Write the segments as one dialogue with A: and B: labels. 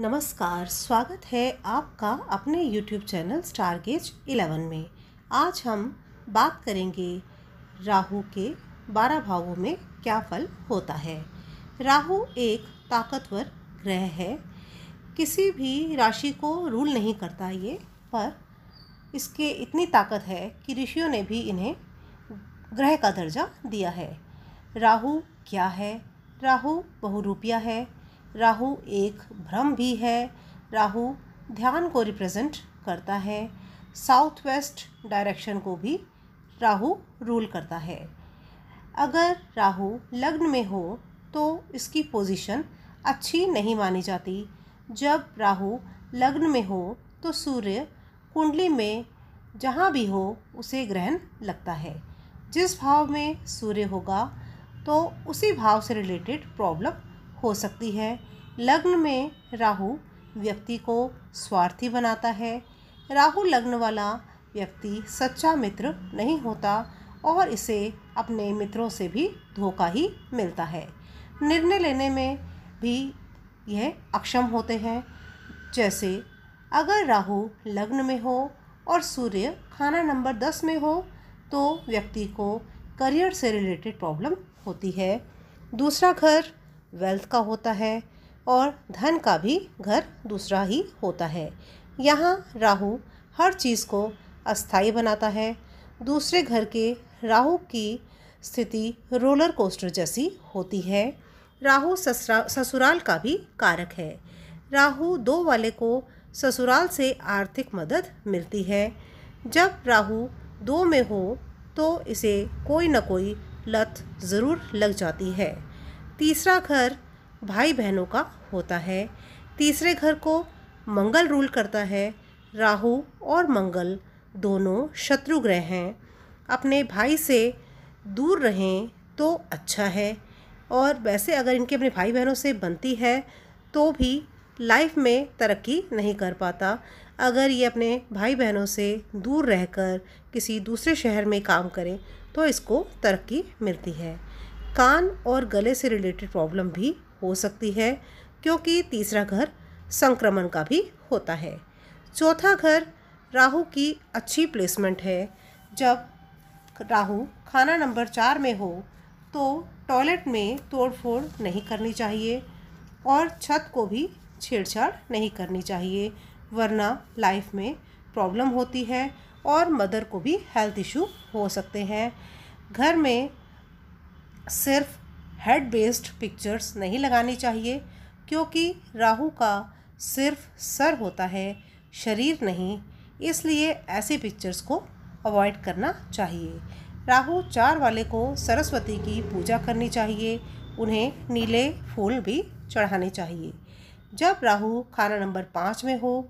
A: नमस्कार स्वागत है आपका अपने यूट्यूब चैनल स्टारगेज 11 में आज हम बात करेंगे राहु के बारह भावों में क्या फल होता है राहु एक ताकतवर ग्रह है किसी भी राशि को रूल नहीं करता ये पर इसके इतनी ताकत है कि ऋषियों ने भी इन्हें ग्रह का दर्जा दिया है राहु क्या है राहु बहुरूपिया है राहु एक भ्रम भी है राहु ध्यान को रिप्रेजेंट करता है साउथ वेस्ट डायरेक्शन को भी राहु रूल करता है अगर राहु लग्न में हो तो इसकी पोजीशन अच्छी नहीं मानी जाती जब राहु लग्न में हो तो सूर्य कुंडली में जहाँ भी हो उसे ग्रहण लगता है जिस भाव में सूर्य होगा तो उसी भाव से रिलेटेड प्रॉब्लम हो सकती है लग्न में राहु व्यक्ति को स्वार्थी बनाता है राहु लग्न वाला व्यक्ति सच्चा मित्र नहीं होता और इसे अपने मित्रों से भी धोखा ही मिलता है निर्णय लेने में भी यह अक्षम होते हैं जैसे अगर राहु लग्न में हो और सूर्य खाना नंबर दस में हो तो व्यक्ति को करियर से रिलेटेड प्रॉब्लम होती है दूसरा घर वेल्थ का होता है और धन का भी घर दूसरा ही होता है यहाँ राहु हर चीज़ को अस्थाई बनाता है दूसरे घर के राहु की स्थिति रोलर कोस्टर जैसी होती है राहु ससुरा ससुराल का भी कारक है राहु दो वाले को ससुराल से आर्थिक मदद मिलती है जब राहु दो में हो तो इसे कोई ना कोई लत ज़रूर लग जाती है तीसरा घर भाई बहनों का होता है तीसरे घर को मंगल रूल करता है राहु और मंगल दोनों शत्रु ग्रह हैं अपने भाई से दूर रहें तो अच्छा है और वैसे अगर इनके अपने भाई बहनों से बनती है तो भी लाइफ में तरक्की नहीं कर पाता अगर ये अपने भाई बहनों से दूर रहकर किसी दूसरे शहर में काम करें तो इसको तरक्की मिलती है कान और गले से रिलेटेड प्रॉब्लम भी हो सकती है क्योंकि तीसरा घर संक्रमण का भी होता है चौथा घर राहु की अच्छी प्लेसमेंट है जब राहु खाना नंबर चार में हो तो टॉयलेट में तोड़फोड़ नहीं करनी चाहिए और छत को भी छेड़छाड़ नहीं करनी चाहिए वरना लाइफ में प्रॉब्लम होती है और मदर को भी हेल्थ इशू हो सकते हैं घर में सिर्फ हेड बेस्ड पिक्चर्स नहीं लगानी चाहिए क्योंकि राहु का सिर्फ सर होता है शरीर नहीं इसलिए ऐसे पिक्चर्स को अवॉइड करना चाहिए राहु चार वाले को सरस्वती की पूजा करनी चाहिए उन्हें नीले फूल भी चढ़ाने चाहिए जब राहु खाना नंबर पाँच में हो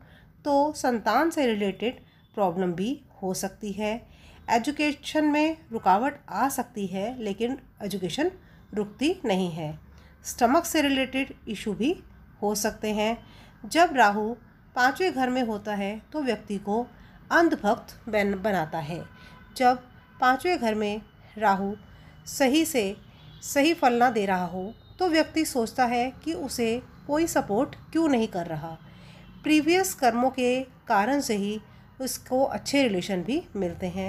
A: तो संतान से रिलेटेड प्रॉब्लम भी हो सकती है एजुकेशन में रुकावट आ सकती है लेकिन एजुकेशन रुकती नहीं है स्टमक से रिलेटेड इशू भी हो सकते हैं जब राहु पाँचवें घर में होता है तो व्यक्ति को अंधभक्त बन बनाता है जब पाँचवें घर में राहु सही से सही फल ना दे रहा हो तो व्यक्ति सोचता है कि उसे कोई सपोर्ट क्यों नहीं कर रहा प्रीवियस कर्मों के कारण से ही उसको अच्छे रिलेशन भी मिलते हैं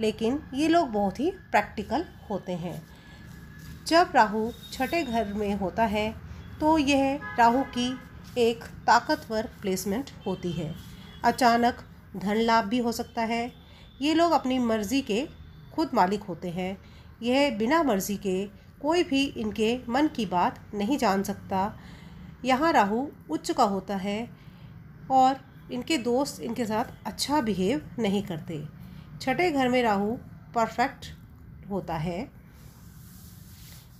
A: लेकिन ये लोग बहुत ही प्रैक्टिकल होते हैं जब राहु छठे घर में होता है तो यह राहु की एक ताकतवर प्लेसमेंट होती है अचानक धन लाभ भी हो सकता है ये लोग अपनी मर्ज़ी के खुद मालिक होते हैं यह बिना मर्ज़ी के कोई भी इनके मन की बात नहीं जान सकता यहाँ राहु उच्च का होता है और इनके दोस्त इनके साथ अच्छा बिहेव नहीं करते छठे घर में राहु परफेक्ट होता है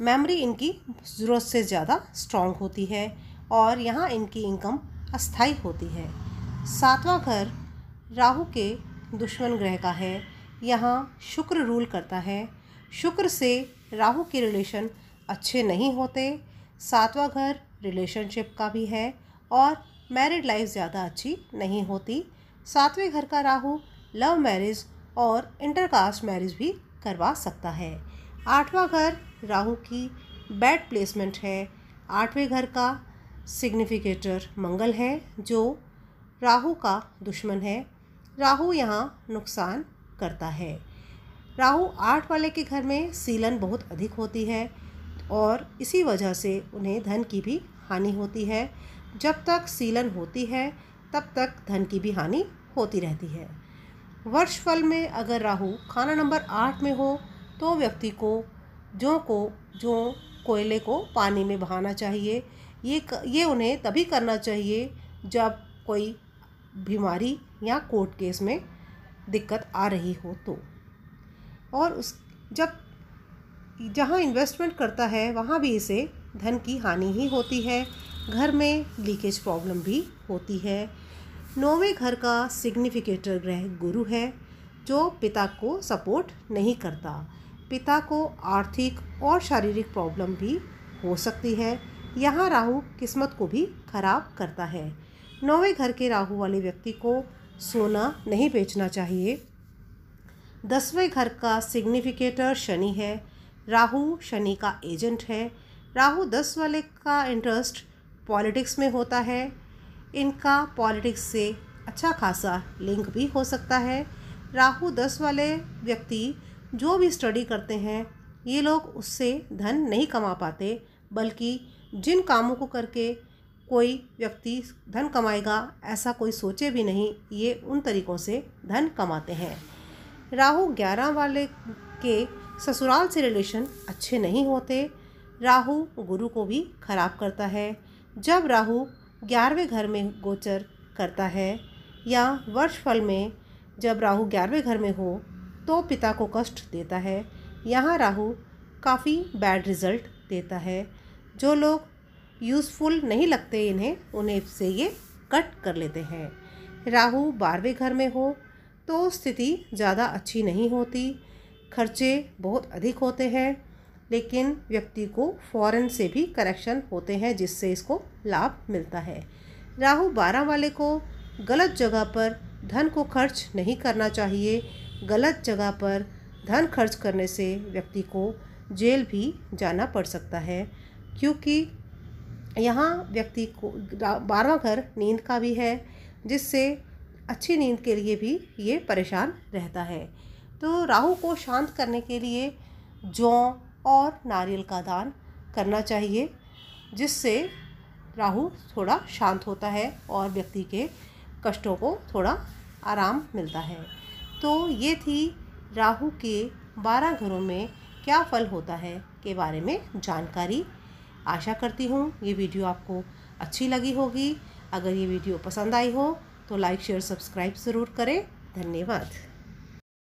A: मेमोरी इनकी ज़रूरत से ज़्यादा स्ट्रॉन्ग होती है और यहाँ इनकी इनकम अस्थाई होती है सातवां घर राहु के दुश्मन ग्रह का है यहाँ शुक्र रूल करता है शुक्र से राहु के रिलेशन अच्छे नहीं होते सातवां घर रिलेशनशिप का भी है और मैरिड लाइफ ज़्यादा अच्छी नहीं होती सातवें घर का राहु लव मैरिज और इंटरकास्ट मैरिज भी करवा सकता है आठवां घर राहु की बैड प्लेसमेंट है आठवें घर का सिग्निफिकेटर मंगल है जो राहु का दुश्मन है राहु यहाँ नुकसान करता है राहु आठ वाले के घर में सीलन बहुत अधिक होती है और इसी वजह से उन्हें धन की भी हानि होती है जब तक सीलन होती है तब तक धन की भी हानि होती रहती है फल में अगर राहु खाना नंबर आठ में हो तो व्यक्ति को जो को जो कोयले को पानी में बहाना चाहिए ये ये उन्हें तभी करना चाहिए जब कोई बीमारी या कोर्ट केस में दिक्कत आ रही हो तो और उस जब जहाँ इन्वेस्टमेंट करता है वहाँ भी इसे धन की हानि ही होती है घर में लीकेज प्रॉब्लम भी होती है नौवें घर का सिग्निफिकेटर ग्रह गुरु है जो पिता को सपोर्ट नहीं करता पिता को आर्थिक और शारीरिक प्रॉब्लम भी हो सकती है यहाँ राहु किस्मत को भी खराब करता है नौवें घर के राहु वाले व्यक्ति को सोना नहीं बेचना चाहिए दसवें घर का सिग्निफिकेटर शनि है राहु शनि का एजेंट है राहु दस वाले का इंटरेस्ट पॉलिटिक्स में होता है इनका पॉलिटिक्स से अच्छा खासा लिंक भी हो सकता है राहु दस वाले व्यक्ति जो भी स्टडी करते हैं ये लोग उससे धन नहीं कमा पाते बल्कि जिन कामों को करके कोई व्यक्ति धन कमाएगा ऐसा कोई सोचे भी नहीं ये उन तरीक़ों से धन कमाते हैं राहु ग्यारह वाले के ससुराल से रिलेशन अच्छे नहीं होते राहु गुरु को भी खराब करता है जब राहु ग्यारहवें घर में गोचर करता है या वर्ष फल में जब राहु ग्यारहवें घर में हो तो पिता को कष्ट देता है यहाँ राहु काफ़ी बैड रिज़ल्ट देता है जो लोग यूज़फुल नहीं लगते इन्हें उन्हें से ये कट कर लेते हैं राहु बारहवें घर में हो तो स्थिति ज़्यादा अच्छी नहीं होती खर्चे बहुत अधिक होते हैं लेकिन व्यक्ति को फॉरेन से भी करेक्शन होते हैं जिससे इसको लाभ मिलता है राहु बारह वाले को गलत जगह पर धन को खर्च नहीं करना चाहिए गलत जगह पर धन खर्च करने से व्यक्ति को जेल भी जाना पड़ सकता है क्योंकि यहाँ व्यक्ति को बारवा घर नींद का भी है जिससे अच्छी नींद के लिए भी ये परेशान रहता है तो राहु को शांत करने के लिए जौ और नारियल का दान करना चाहिए जिससे राहु थोड़ा शांत होता है और व्यक्ति के कष्टों को थोड़ा आराम मिलता है तो ये थी राहु के बारह घरों में क्या फल होता है के बारे में जानकारी आशा करती हूँ ये वीडियो आपको अच्छी लगी होगी अगर ये वीडियो पसंद आई हो तो लाइक शेयर सब्सक्राइब ज़रूर करें धन्यवाद